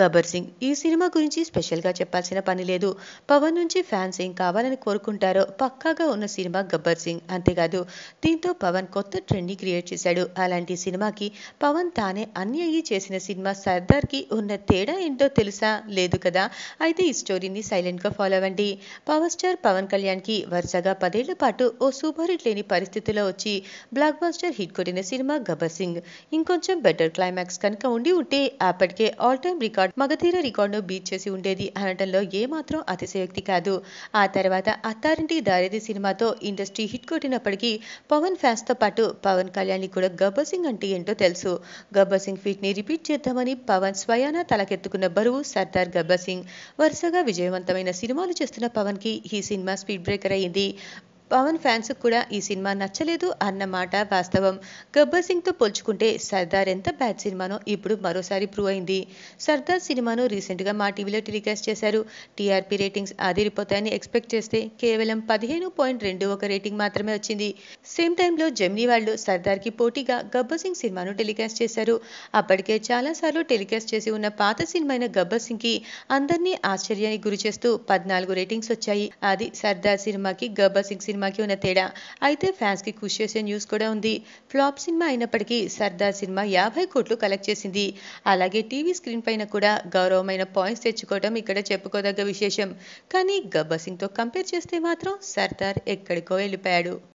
గబ్బర్ సింగ్ ఈ సినిమా గురించి స్పెషల్గా చెప్పాల్సిన పని లేదు పవన్ నుంచి ఫ్యాన్స్ ఏం కావాలని కోరుకుంటారో పక్కాగా ఉన్న సినిమా గబ్బర్ సింగ్ అంతేకాదు దీంతో పవన్ కొత్త ట్రెండ్ని క్రియేట్ చేశాడు అలాంటి సినిమాకి పవన్ తానే అన్యాయి చేసిన సినిమా సర్దార్కి ఉన్న తేడా ఏంటో తెలుసా లేదు కదా అయితే ఈ స్టోరీని సైలెంట్గా ఫాలో అవ్వండి పవర్ స్టార్ పవన్ కళ్యాణ్కి వరుసగా పదేళ్ల పాటు ఓ సూపర్ హిట్ లేని పరిస్థితిలో వచ్చి బ్లాక్ బాస్టర్ హిట్ కొట్టిన సినిమా గబ్బర్ సింగ్ ఇంకొంచెం బెటర్ క్లైమాక్స్ కనుక ఉండి ఉంటే అప్పటికే all time record record Magadheera రికార్డును బీట్ చేసి ఉండేది అనటంలో ఏమాత్రం అతిశయోక్తి కాదు ఆ తర్వాత అత్తారింటి దారిది సినిమాతో ఇండస్ట్రీ హిట్ కొట్టినప్పటికీ పవన్ ఫ్యాన్స్ తో పాటు పవన్ కళ్యాణ్ని కూడా గబ్బర్ సింగ్ అంటే ఏంటో తెలుసు గబ్బర్ సింగ్ ఫీట్ ని రిపీట్ చేద్దామని పవన్ స్వయానా తలకెత్తుకున్న బరువు సర్దార్ గబ్బర్ సింగ్ వరుసగా విజయవంతమైన సినిమాలు చేస్తున్న పవన్ కి ఈ సినిమా స్పీడ్ బ్రేకర్ అయింది పవన్ ఫ్యాన్స్ కూడా ఈ సినిమా నచ్చలేదు అన్న మాట వాస్తవం గబ్బర్ సింగ్ తో పోల్చుకుంటే సర్దార్ ఎంత బ్యాడ్ సినిమానో ఇప్పుడు మరోసారి ప్రూవ్ అయింది సర్దార్ సినిమాను రీసెంట్ గా మా టీవీలో టెలికాస్ట్ చేశారు టీఆర్పీ రేటింగ్స్ ఆదిరిపోతాయని ఎక్స్పెక్ట్ చేస్తే కేవలం పదిహేను పాయింట్ రెండు ఒక రేటింగ్ మాత్రమే వచ్చింది సేమ్ లో జమినీ వాళ్ళు కి పోటీగా గబ్బర్ సింగ్ సినిమాను టెలికాస్ట్ చేశారు అప్పటికే చాలా సార్లు టెలికాస్ట్ చేసి ఉన్న పాత సినిమా అయిన గబ్బర్ కి అందరినీ ఆశ్చర్యానికి గురి చేస్తూ పద్నాలుగు రేటింగ్స్ వచ్చాయి అది సర్దార్ సినిమాకి గబ్బర్ సింగ్ సినిమా సినిమాకి ఉన్న తేడా అయితే కి ఖుషి చేసే న్యూస్ కూడా ఉంది ఫ్లాప్ సినిమా అయినప్పటికీ సర్దార్ సినిమా యాభై కోట్లు కలెక్ట్ చేసింది అలాగే టీవీ స్క్రీన్ పైన కూడా గౌరవమైన పాయింట్స్ తెచ్చుకోవడం ఇక్కడ చెప్పుకోదగ్గ విశేషం కానీ గబ్బర్ తో కంపేర్ చేస్తే మాత్రం సర్దార్ ఎక్కడికో వెళ్ళిపోయాడు